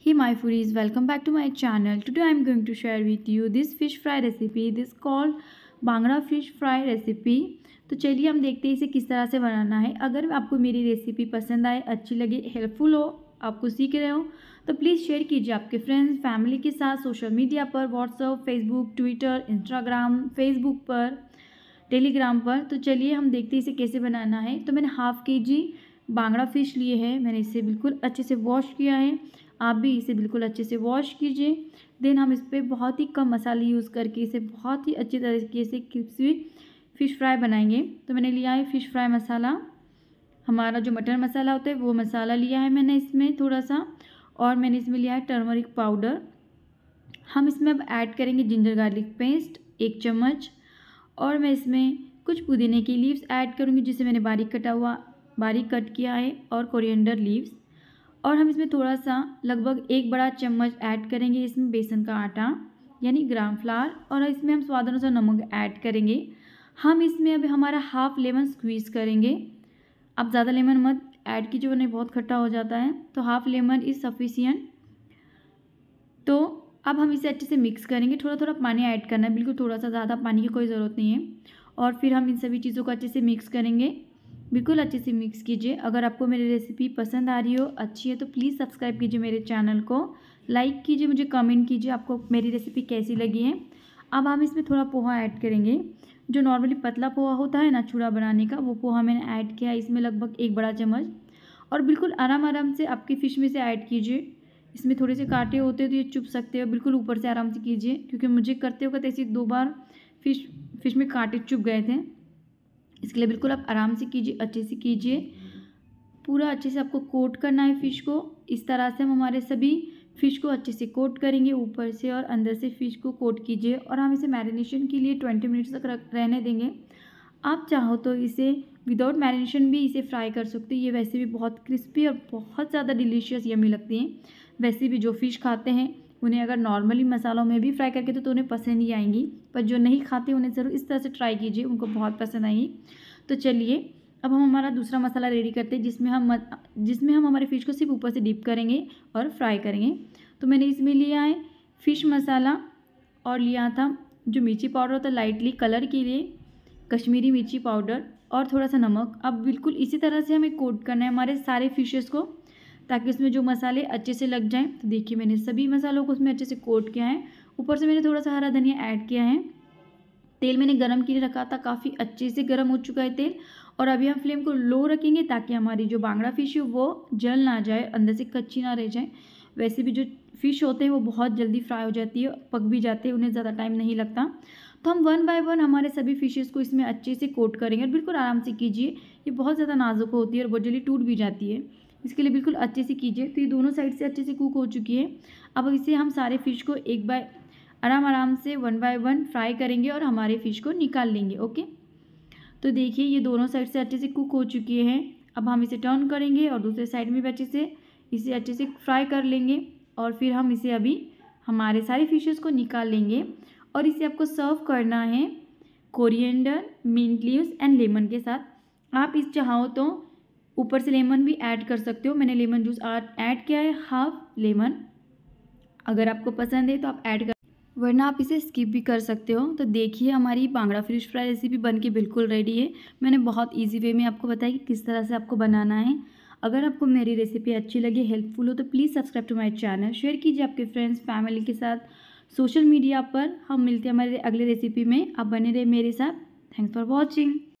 Hey my foodies, welcome back to my channel. Today I am going to share with you this fish fry recipe. This called bangda fish fry recipe तो चलिए हम देखते हैं इसे किस तरह से बनाना है अगर आपको मेरी रेसिपी पसंद आए अच्छी लगे हेल्पफुल हो आपको सीख रहे हो तो प्लीज़ शेयर कीजिए आपके फ्रेंड्स फैमिली के साथ सोशल मीडिया पर WhatsApp Facebook Twitter Instagram Facebook पर टेलीग्राम पर तो चलिए हम देखते हैं इसे कैसे बनाना है तो मैंने हाफ़ के जी बांगड़ा फिश लिए है मैंने इसे बिल्कुल अच्छे से वॉश किया है आप भी इसे बिल्कुल अच्छे से वॉश कीजिए देन हम इस पर बहुत ही कम मसाले यूज़ करके इसे बहुत ही अच्छे तरीके से क्रिस्पी फ़िश फ्राई बनाएंगे तो मैंने लिया है फ़िश फ्राई मसाला हमारा जो मटर मसाला होता है वो मसाला लिया है मैंने इसमें थोड़ा सा और मैंने इसमें लिया है टर्मरिक पाउडर हम इसमें अब ऐड करेंगे जिंजर गार्लिक पेस्ट एक चम्मच और मैं इसमें कुछ पुदीने की लीव्स ऐड करूँगी जिसे मैंने बारीक कटा हुआ बारीक कट किया है और कोरिएंडर लीव्स और हम इसमें थोड़ा सा लगभग एक बड़ा चम्मच ऐड करेंगे इसमें बेसन का आटा यानी ग्राम फ्लार और इसमें हम स्वाद अनुसार नमक ऐड करेंगे हम इसमें अभी हमारा हाफ लेमन स्क्वीज़ करेंगे आप ज़्यादा लेमन मत ऐड कीजिए वरना बहुत खट्टा हो जाता है तो हाफ लेमन इज़ सफिशियंट तो अब हम इसे अच्छे से मिक्स करेंगे थोड़ा थोड़ा पानी ऐड करना है बिल्कुल थोड़ा सा ज़्यादा पानी की कोई ज़रूरत नहीं है और फिर हम इन सभी चीज़ों को अच्छे से मिक्स करेंगे बिल्कुल अच्छे से मिक्स कीजिए अगर आपको मेरी रेसिपी पसंद आ रही हो अच्छी है तो प्लीज़ सब्सक्राइब कीजिए मेरे चैनल को लाइक कीजिए मुझे कमेंट कीजिए आपको मेरी रेसिपी कैसी लगी है अब हम इसमें थोड़ा पोहा ऐड करेंगे जो नॉर्मली पतला पोहा होता है ना चूड़ा बनाने का वो पोहा मैंने ऐड किया इसमें लगभग एक बड़ा चम्मच और बिल्कुल आराम आराम से आपकी फ़िश में से ऐड कीजिए इसमें थोड़े से कांटे होते हैं तो ये चुप सकते हो बिल्कुल ऊपर से आराम से कीजिए क्योंकि मुझे करते वक्त ऐसे दो बार फिश फिश में कांटे चुप गए थे इसके लिए बिल्कुल आप आराम से कीजिए अच्छे से कीजिए पूरा अच्छे से आपको कोट करना है फ़िश को इस तरह से हम हमारे सभी फ़िश को अच्छे से कोट करेंगे ऊपर से और अंदर से फ़िश को कोट कीजिए और हम इसे मैरिनेशन के लिए ट्वेंटी मिनट्स तक रहने देंगे आप चाहो तो इसे विदाउट मैरिनेशन भी इसे फ्राई कर सकते हो ये वैसे भी बहुत क्रिस्पी और बहुत ज़्यादा डिलीशियस यमी लगती हैं वैसे भी जो फ़िश खाते हैं उन्हें अगर नॉर्मली मसालों में भी फ्राई करके तो, उन्हें पसंद ही आएंगी पर जो नहीं खाते उन्हें ज़रूर इस तरह से ट्राई कीजिए उनको बहुत पसंद आएगी तो चलिए अब हम हमारा दूसरा मसाला रेडी करते हैं जिसमें हम जिसमें हम हमारे फ़िश को सिर्फ ऊपर से डिप करेंगे और फ्राई करेंगे तो मैंने इसमें लिया है फ़िश मसाला और लिया था जो मिर्ची पाउडर होता है लाइटली कलर के लिए कश्मीरी मिर्ची पाउडर और थोड़ा सा नमक अब बिल्कुल इसी तरह से हमें कोट करना है हमारे सारे फिशेस को ताकि उसमें जो मसाले अच्छे से लग जाएँ तो देखिए मैंने सभी मसालों को उसमें अच्छे से कोट किया है ऊपर से मैंने थोड़ा सा हरा धनिया ऐड किया है तेल मैंने गरम के लिए रखा था काफ़ी अच्छे से गरम हो चुका है तेल और अभी हम फ्लेम को लो रखेंगे ताकि हमारी जो बांगड़ा फिश है वो जल ना जाए अंदर से कच्ची ना रह जाए वैसे भी जो फिश होते हैं वो बहुत जल्दी फ्राई हो जाती है पक भी जाते हैं उन्हें ज़्यादा टाइम नहीं लगता तो हम वन बाय वन हमारे सभी फिशेज़ को इसमें अच्छे से कोट करेंगे और बिल्कुल आराम से कीजिए ये बहुत ज़्यादा नाजुक होती है और वो जल्दी टूट भी जाती है इसके लिए बिल्कुल अच्छे से कीजिए तो ये दोनों साइड से अच्छे से कुक हो चुकी है अब इसे हम सारे फ़िश को एक बाय आराम आराम से वन बाय वन फ्राई करेंगे और हमारे फ़िश को निकाल लेंगे ओके तो देखिए ये दोनों साइड से अच्छे से कुक हो चुकी है अब हम इसे टर्न करेंगे और दूसरे साइड में भी अच्छे से इसे अच्छे से फ्राई कर लेंगे और फिर हम इसे अभी हमारे सारे फिशेस को निकाल लेंगे और इसे आपको सर्व करना है coriander mint leaves and lemon के साथ आप इस चाहो तो ऊपर से लेमन भी ऐड कर सकते हो मैंने लेमन जूस ऐड किया है हाफ लेमन अगर आपको पसंद है तो आप ऐड कर वरना आप इसे स्किप भी कर सकते हो तो देखिए हमारी बांगड़ा फिश फ्राई रेसिपी बन के बिल्कुल रेडी है मैंने बहुत इजी वे में आपको बताया कि किस तरह से आपको बनाना है अगर आपको मेरी रेसिपी अच्छी लगी हेल्पफुल हो तो प्लीज़ सब्सक्राइब टू तो माई चैनल शेयर कीजिए आपके फ्रेंड्स फैमिली के साथ सोशल मीडिया पर हम मिलते हैं हमारे अगले रेसिपी में आप बने रहे मेरे साथ थैंक्स फॉर वॉचिंग